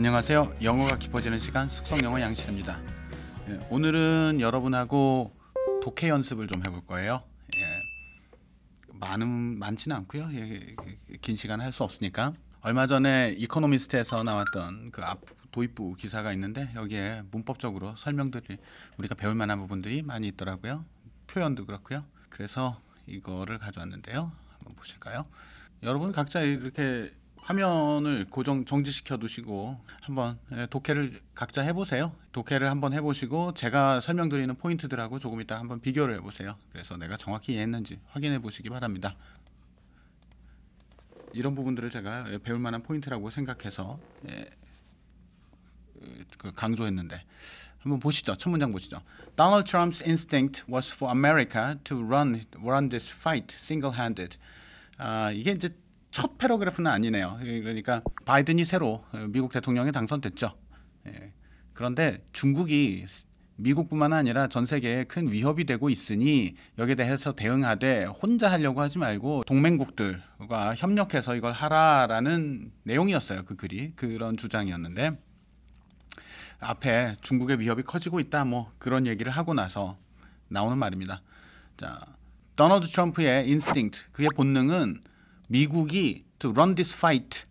안녕하세요. 영어가 깊어지는 시간 숙성 영어 양식입니다. 예, 오늘은 여러분하고 독해 연습을 좀 해볼 거예요. 예, 많은 많지는 않고요. 예, 예 긴 시간 할 수 없으니까. 얼마 전에 이코노미스트에서 나왔던 그 도입부 기사가 있는데 여기에 문법적으로 설명들이 우리가 배울 만한 부분들이 많이 있더라고요. 표현도 그렇고요. 그래서 이거를 가져왔는데요. 한번 보실까요? 여러분 각자 이렇게 화면을 고정 정지시켜 두시고 한번 예, 독해를 각자 해보세요. 독해를 한번 해보시고 제가 설명드리는 포인트들하고 조금 이따 한번 비교를 해보세요. 그래서 내가 정확히 이해했는지 확인해 보시기 바랍니다. 이런 부분들을 제가 예, 배울 만한 포인트라고 생각해서 예, 그 강조했는데 한번 보시죠. 첫 문장 보시죠. Donald Trump's instinct was for America to run run this fight single-handed. 아, 이게 이제 첫 패러그래프는 아니네요. 그러니까 바이든이 새로 미국 대통령에 당선됐죠. 예. 그런데 중국이 미국뿐만 아니라 전 세계에 큰 위협이 되고 있으니 여기에 대해서 대응하되 혼자 하려고 하지 말고 동맹국들과 협력해서 이걸 하라라는 내용이었어요. 그 글이 그런 주장이었는데 앞에 중국의 위협이 커지고 있다 뭐 그런 얘기를 하고 나서 나오는 말입니다. 자, 도널드 트럼프의 인스팅트 그의 본능은 미국이 to run this fight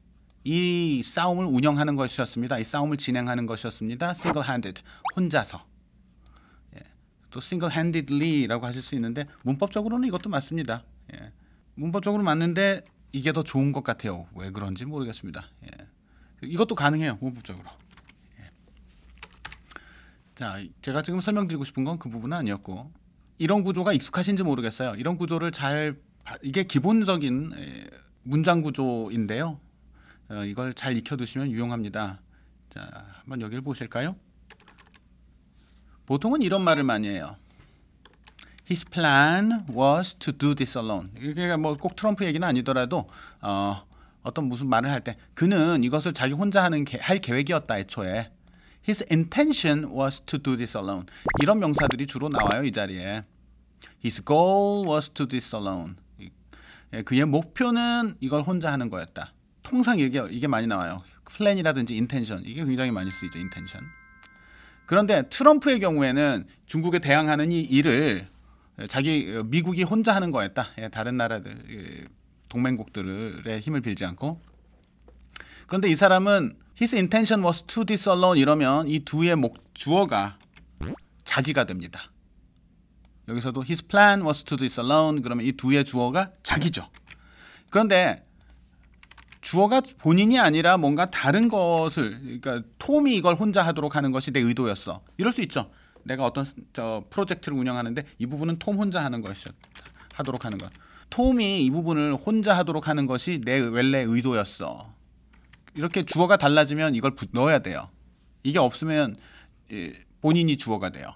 이 싸움을 운영하는 것이었습니다. 이 싸움을 진행하는 것이었습니다. single-handed 혼자서 예. 또 single-handedly라고 하실 수 있는데 문법적으로는 이것도 맞습니다. 예. 문법적으로 맞는데 이게 더 좋은 것 같아요. 왜 그런지 모르겠습니다. 예. 이것도 가능해요. 문법적으로. 예. 자, 제가 지금 설명드리고 싶은 건 그 부분은 아니었고 이런 구조가 익숙하신지 모르겠어요. 이런 구조를 잘 아, 이게 기본적인 문장 구조인데요. 어, 이걸 잘 익혀두시면 유용합니다. 자, 한번 여기를 보실까요? 보통은 이런 말을 많이 해요. His plan was to do this alone. 그러니까 뭐꼭 트럼프 얘기는 아니더라도 어, 어떤 무슨 말을 할 때 그는 이것을 자기 혼자 하는 게, 할 계획이었다 애초에. His intention was to do this alone. 이런 명사들이 주로 나와요 이 자리에. His goal was to do this alone. 예, 그의 목표는 이걸 혼자 하는 거였다. 통상 이게, 이게 많이 나와요. 플랜이라든지 인텐션. 이게 굉장히 많이 쓰이죠. 인텐션. 그런데 트럼프의 경우에는 중국에 대항하는 이 일을 자기 미국이 혼자 하는 거였다. 예, 다른 나라들 동맹국들의 힘을 빌지 않고. 그런데 이 사람은 his intention was to t i s a l o n 이러면 이 두의 목 주어가 자기가 됩니다. 여기서도 his plan was to do this alone 그러면 이 두의 주어가 자기죠. 그런데 주어가 본인이 아니라 뭔가 다른 것을 그러니까 톰이 이걸 혼자 하도록 하는 것이 내 의도였어. 이럴 수 있죠. 내가 어떤 저 프로젝트를 운영하는데 이 부분은 톰 혼자 하는 것이었 하도록 하는 것. 톰이 이 부분을 혼자 하도록 하는 것이 내 원래 의도였어. 이렇게 주어가 달라지면 이걸 넣어야 돼요. 이게 없으면 본인이 주어가 돼요.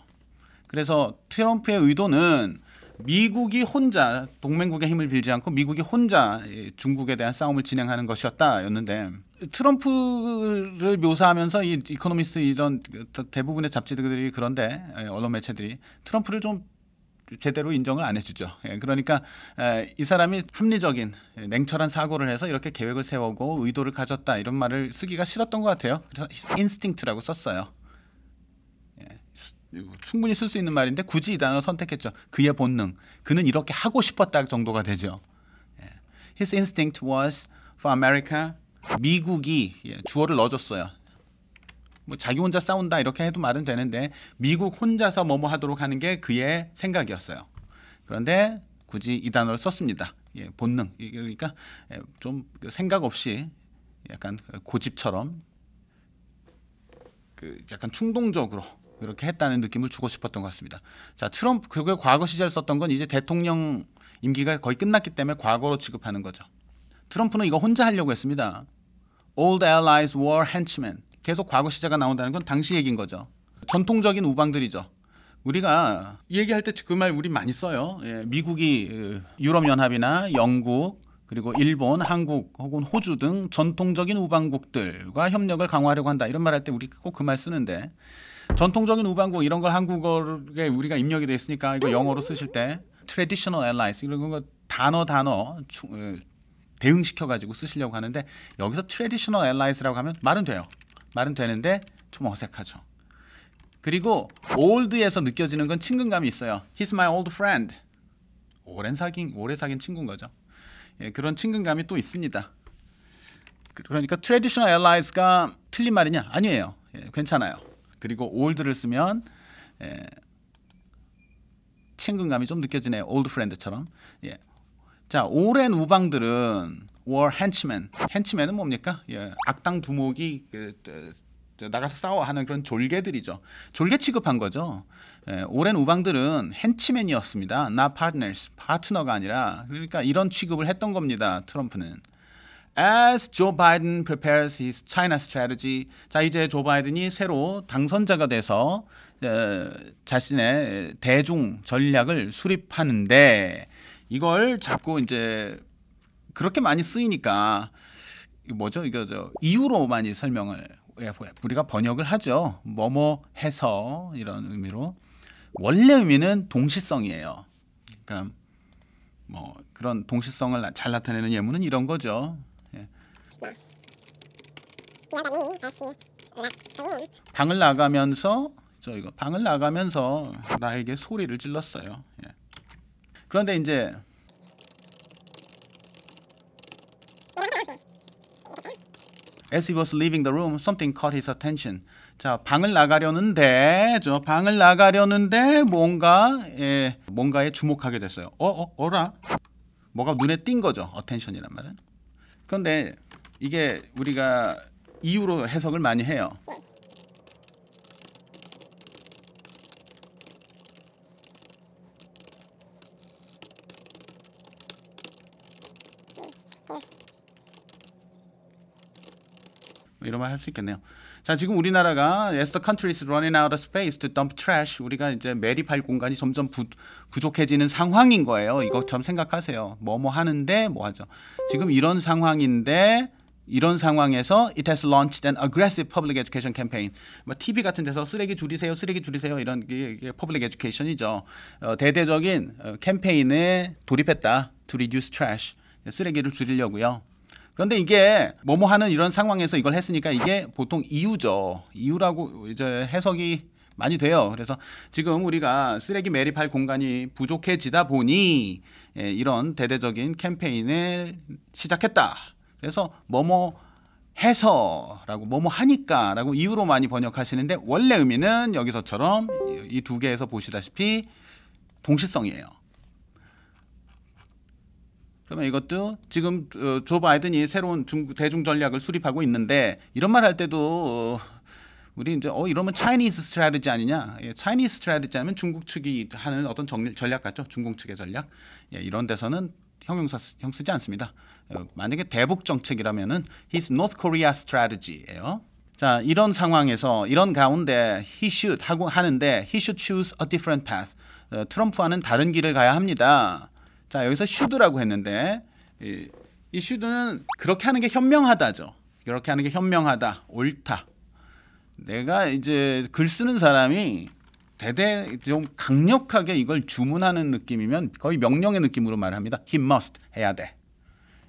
그래서 트럼프의 의도는 미국이 혼자 동맹국의 힘을 빌지 않고 미국이 혼자 중국에 대한 싸움을 진행하는 것이었다였는데 트럼프를 묘사하면서 이 이코노미스 이런 그 대부분의 잡지들이 그런데 예, 언론 매체들이 트럼프를 좀 제대로 인정을 안 해주죠. 예, 그러니까 이 사람이 합리적인 예, 냉철한 사고를 해서 이렇게 계획을 세우고 의도를 가졌다 이런 말을 쓰기가 싫었던 것 같아요. 그래서 인스팅트라고 썼어요. 충분히 쓸 수 있는 말인데 굳이 이 단어를 선택했죠. 그의 본능. 그는 이렇게 하고 싶었다 정도가 되죠. 예. His instinct was for America. 미국이 예, 주어를 넣어줬어요. 뭐 자기 혼자 싸운다 이렇게 해도 말은 되는데 미국 혼자서 뭐뭐 하도록 하는 게 그의 생각이었어요. 그런데 굳이 이 단어를 썼습니다. 예, 본능 그러니까 예, 좀 그 생각 없이 약간 그 고집처럼 그 약간 충동적으로 그렇게 했다는 느낌을 주고 싶었던 것 같습니다. 자, 트럼프 그리고 과거 시절 썼던 건 이제 대통령 임기가 거의 끝났기 때문에 과거로 취급하는 거죠. 트럼프는 이거 혼자 하려고 했습니다. Old allies were henchmen. 계속 과거 시제가 나온다는 건 당시 얘기인 거죠. 전통적인 우방들이죠. 우리가 얘기할 때 그 말 우리 많이 써요. 예, 미국이 예, 유럽연합이나 영국 그리고 일본, 한국 혹은 호주 등 전통적인 우방국들과 협력을 강화하려고 한다 이런 말 할 때 우리 꼭 그 말 쓰는데 전통적인 우방국 이런 걸 한국어에 우리가 입력이 됐으니까 이거 영어로 쓰실 때 traditional allies 이런 거 단어 단어 대응시켜 가지고 쓰시려고 하는데 여기서 traditional allies라고 하면 말은 돼요. 말은 되는데 좀 어색하죠. 그리고 old에서 느껴지는 건 친근감이 있어요. He's my old friend. 오랜 사귄 오래 사귄 친구인 거죠. 예, 그런 친근감이 또 있습니다. 그러니까 traditional allies가 틀린 말이냐? 아니에요. 예, 괜찮아요. 그리고 올드를 쓰면 예, 친근감이 좀 느껴지네요. 올드 프렌드처럼. 예. 자, 오랜 우방들은 war henchman. henchman은 뭡니까? 예, 악당 두목이 그, 나가서 싸워하는 그런 졸개들이죠. 졸개 취급한 거죠. 예, 오랜 우방들은 헨치맨이었습니다. 나 파트너스, 파트너가 아니라 그러니까 이런 취급을 했던 겁니다. 트럼프는. As Joe Biden prepares his China strategy. 자, 이제 조 바이든이 새로 당선자가 돼서 어, 자신의 대중 전략을 수립하는데 이걸 자꾸 이제 그렇게 많이 쓰이니까 뭐죠? 이거 저 이유로 많이 설명을 우리가 번역을 하죠. 뭐뭐 해서 이런 의미로 원래 의미는 동시성이에요. 그러니까 뭐 그런 동시성을 잘 나타내는 예문은 이런 거죠. 방을 나가면서 저 이거 방을 나가면서 나에게 소리를 질렀어요. 예. 그런데 이제 As he was leaving the room, something caught his attention. 자, 방을 나가려는데, 저 방을 나가려는데 뭔가 예, 뭔가에 주목하게 됐어요. 어, 어, 어라? 뭐가 눈에 띈 거죠. a t t 이란 말은. 그런데 이게 우리가 이유로 해석을 많이 해요. 뭐 이런 말할수 있겠네요. 자, 지금 우리나라가 as the country is running out of space to dump trash, 우리가 이제 매립할 공간이 점점 부, 부족해지는 상황인 거예요. 이것처럼 생각하세요. 뭐뭐 뭐 하는데 뭐 하죠. 지금 이런 상황인데 이런 상황에서 it has launched an aggressive public education campaign. 뭐 TV 같은 데서 쓰레기 줄이세요, 쓰레기 줄이세요 이런 게, 게 public education이죠. 어, 대대적인 어, 캠페인에 돌입했다. To reduce trash. 쓰레기를 줄이려고요. 그런데 이게 뭐뭐 하는 이런 상황에서 이걸 했으니까 이게 보통 이유죠. 이유라고 이제 해석이 많이 돼요. 그래서 지금 우리가 쓰레기 매립할 공간이 부족해지다 보니 예, 이런 대대적인 캠페인을 시작했다. 그래서 뭐뭐 해서라고 뭐뭐 하니까라고 이유로 많이 번역하시는데 원래 의미는 여기서처럼 이 두 개에서 보시다시피 동시성이에요. 그러면 이것도 지금 어, 조 바이든이 새로운 중, 대중 전략을 수립하고 있는데 이런 말 할 때도 어, 우리 이제 어 이러면 차이니스 스트라리지 아니냐? 차이니스 예, 스트라리지 하면 중국 측이 하는 어떤 정, 전략 같죠? 중국 측의 전략 예, 이런 데서는 형용사 형 쓰지 않습니다. 어, 만약에 대북 정책이라면은 his North Korea strategy예요. 자 이런 상황에서 이런 가운데 he should 하고 하는데 he should choose a different path. 어, 트럼프와는 다른 길을 가야 합니다. 자 여기서 should라고 했는데 이, 이 should는 그렇게 하는 게 현명하다죠. 그렇게 하는 게 현명하다, 옳다. 내가 이제 글 쓰는 사람이 대대 좀 강력하게 이걸 주문하는 느낌이면 거의 명령의 느낌으로 말합니다. He must 해야 돼.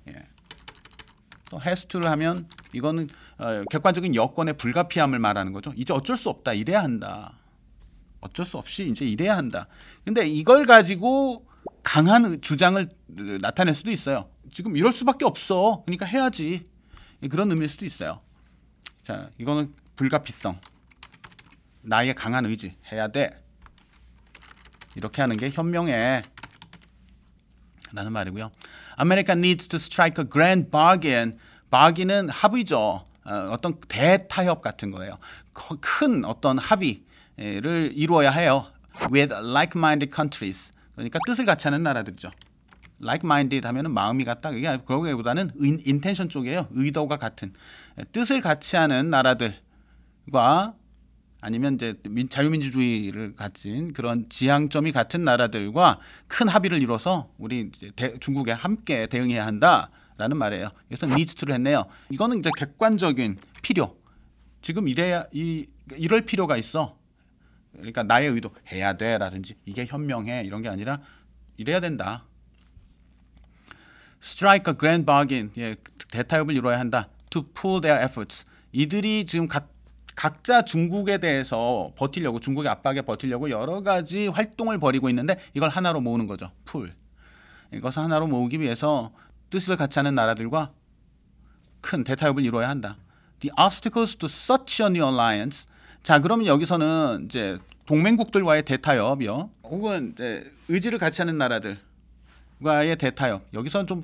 예. 또 has to를 하면 이거는 어, 객관적인 여건의 불가피함을 말하는 거죠. 이제 어쩔 수 없다. 이래야 한다. 어쩔 수 없이 이제 이래야 한다. 근데 이걸 가지고 강한 주장을 나타낼 수도 있어요. 지금 이럴 수밖에 없어. 그러니까 해야지. 예, 그런 의미일 수도 있어요. 자, 이거는 불가피성. 나의 강한 의지. 해야 돼. 이렇게 하는 게 현명해. 라는 말이고요. America needs to strike a grand bargain. bargain은 합의죠. 어떤 대타협 같은 거예요. 큰 어떤 합의를 이루어야 해요. With like-minded countries. 그러니까 뜻을 같이 하는 나라들이죠. like-minded 하면 마음이 같다. 이게 그러기보다는 intention 쪽이에요. 의도가 같은 뜻을 같이 하는 나라들과 아니면 이제 자유민주주의를 가진 그런 지향점이 같은 나라들과 큰 합의를 이뤄서 우리 대, 중국에 함께 대응해야 한다라는 말이에요. 그래서 니즈투를 했네요. 이거는 이제 객관적인 필요. 지금 이래야 이, 이럴 필요가 있어. 그러니까 나의 의도 해야 돼라든지 이게 현명해 이런 게 아니라 이래야 된다. Strike a grand bargain. 예, 대타협을 이뤄야 한다. To pool their efforts. 이들이 지금 각 각자 중국에 대해서 버틸려고 중국의 압박에 버틸려고 여러 가지 활동을 벌이고 있는데 이걸 하나로 모으는 거죠. 풀. 이것을 하나로 모으기 위해서 뜻을 같이 하는 나라들과 큰 대타협을 이루어야 한다. The obstacles to such a new alliance. 자, 그러면 여기서는 이제 동맹국들과의 대타협이요. 혹은 이제 의지를 같이 하는 나라들과의 대타협. 여기서 는좀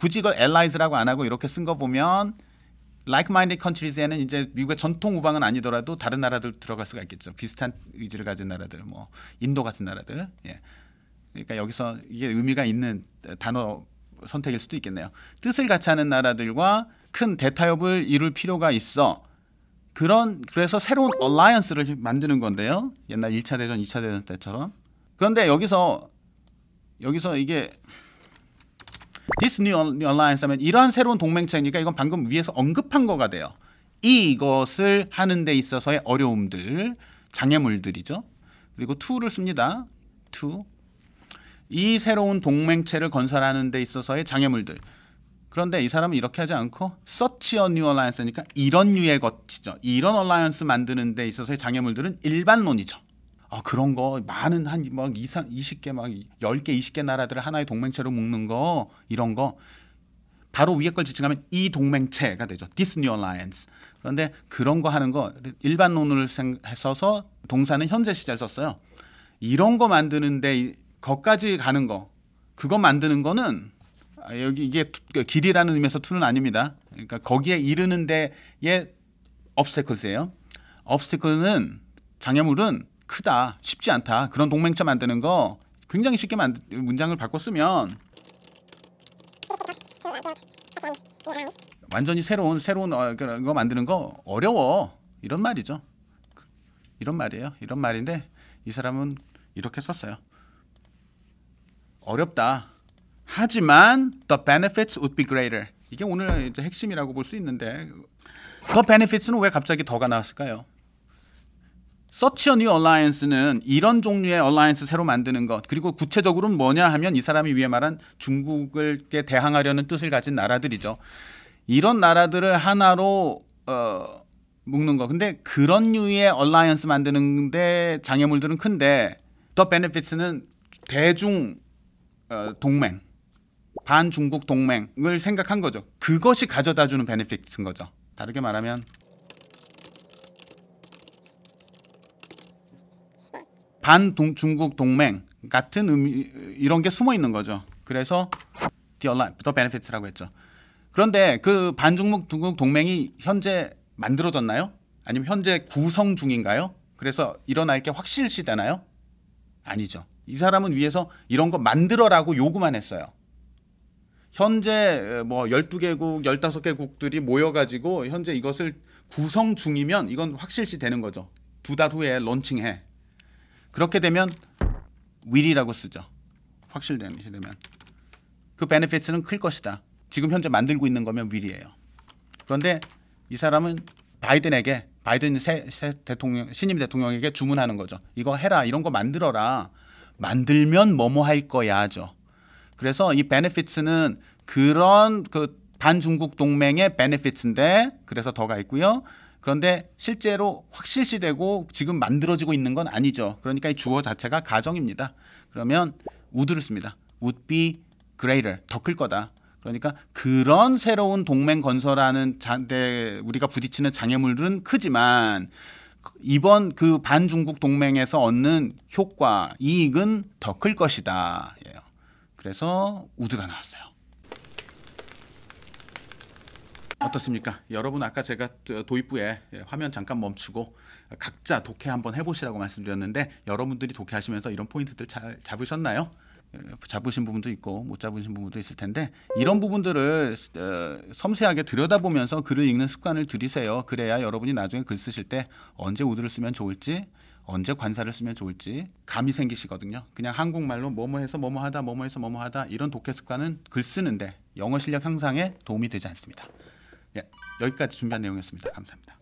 굳이 이걸 allies라고 안 하고 이렇게 쓴 거 보면 like-minded countries에는 이제 미국의 전통 우방은 아니더라도 다른 나라들 들어갈 수가 있겠죠. 비슷한 의지를 가진 나라들, 뭐 인도 같은 나라들. 예. 그러니까 여기서 이게 의미가 있는 단어 선택일 수도 있겠네요. 뜻을 같이 하는 나라들과 큰 대타협을 이룰 필요가 있어. 그런 그래서 새로운 얼라이언스를 만드는 건데요. 옛날 1차 대전, 2차 대전 때처럼. 그런데 여기서 여기서 이게 디스니 얼라이언스 하면 이러한 새로운 동맹체니까 이건 방금 위에서 언급한 거가 돼요. 이것을 하는 데 있어서의 어려움들, 장애물들이죠. 그리고 t 를 씁니다. t 이 새로운 동맹체를 건설하는 데 있어서의 장애물들. 그런데 이 사람은 이렇게 하지 않고 서치 r 뉴 얼라이언스니까 이런 유의 것이죠. 이런 얼라이언스 만드는 데 있어서의 장애물들은 일반론이죠. 아, 그런 거 많은 한 막 이상 20개 막 10개 20개 나라들을 하나의 동맹체로 묶는 거 이런 거 바로 위에 걸 지칭하면 이 동맹체가 되죠. This New Alliance. 그런데 그런 거 하는 거 일반론을 써서 동사는 현재 시제를 썼어요. 이런 거 만드는데 거까지 가는 거 그거 만드는 거는 아, 여기 이게 그 길이라는 의미에서 투는 아닙니다. 그러니까 거기에 이르는 데의 업스테클스예요. 업스테클은 장애물은 크다 쉽지 않다 그런 동맹차 만드는 거 굉장히 쉽게 만 문장을 바꿔 쓰면 완전히 새로운 새로운 어, 그런 거 만드는 거 어려워 이런 말이죠 이런 말이에요 이런 말인데 이 사람은 이렇게 썼어요 어렵다 하지만 the benefits would be greater 이게 오늘 이제 핵심이라고 볼 수 있는데 더 h 네 b e 는왜 갑자기 더가 나왔을까요? 서치어니 얼라이언스는 이런 종류의 얼라이언스 새로 만드는 것 그리고 구체적으로는 뭐냐 하면 이 사람이 위에 말한 중국을 대항하려는 뜻을 가진 나라들이죠. 이런 나라들을 하나로 어, 묶는 거. 근데 그런 류의 얼라이언스 만드는데 장애물들은 큰데 더 베네피츠는 대중 어, 동맹 반중국 동맹을 생각한 거죠. 그것이 가져다주는 베네피츠인 거죠. 다르게 말하면 반중국 동맹 같은 의미, 이런 게 숨어 있는 거죠. 그래서 The Alliance, The Benefits라고 했죠. 그런데 그 반중국 중국 동맹이 현재 만들어졌나요? 아니면 현재 구성 중인가요? 그래서 일어날 게 확실시 되나요? 아니죠. 이 사람은 위에서 이런 거 만들어라고 요구만 했어요. 현재 어, 뭐 12개국, 15개국들이 모여가지고 현재 이것을 구성 중이면 이건 확실시 되는 거죠. 두 달 후에 런칭해. 그렇게 되면 will이라고 쓰죠. 확실되면 그 benefits는 클 것이다. 지금 현재 만들고 있는 거면 will이에요. 그런데 이 사람은 바이든에게 바이든 새, 새 대통령 신임 대통령에게 주문하는 거죠. 이거 해라 이런 거 만들어라. 만들면 뭐뭐 할 거야죠. 그래서 이 benefits는 그런 그단중국 동맹의 benefits인데 그래서 더가 있고요. 그런데 실제로 확실시되고 지금 만들어지고 있는 건 아니죠. 그러니까 이 주어 자체가 가정입니다. 그러면 would를 씁니다. would be greater, 더 클 거다. 그러니까 그런 새로운 동맹 건설하는 데 네, 우리가 부딪히는 장애물들은 크지만 이번 그 반중국 동맹에서 얻는 효과, 이익은 더 클 것이다. 그래서 우드가 나왔어요. 어떻습니까? 여러분 아까 제가 도입부에 예, 화면 잠깐 멈추고 각자 독해 한번 해보시라고 말씀드렸는데 여러분들이 독해하시면서 이런 포인트들 잘 잡으셨나요? 예, 잡으신 부분도 있고 못 잡으신 부분도 있을 텐데 이런 부분들을 어, 섬세하게 들여다보면서 글을 읽는 습관을 들이세요. 그래야 여러분이 나중에 글 쓰실 때 언제 우드를 쓰면 좋을지 언제 관사를 쓰면 좋을지 감이 생기시거든요. 그냥 한국말로 뭐뭐 해서 뭐뭐 하다 뭐뭐 해서 뭐뭐 하다 이런 독해 습관은 글 쓰는데 영어 실력 향상에 도움이 되지 않습니다. 예, 여기까지 준비한 내용이었습니다. 감사합니다.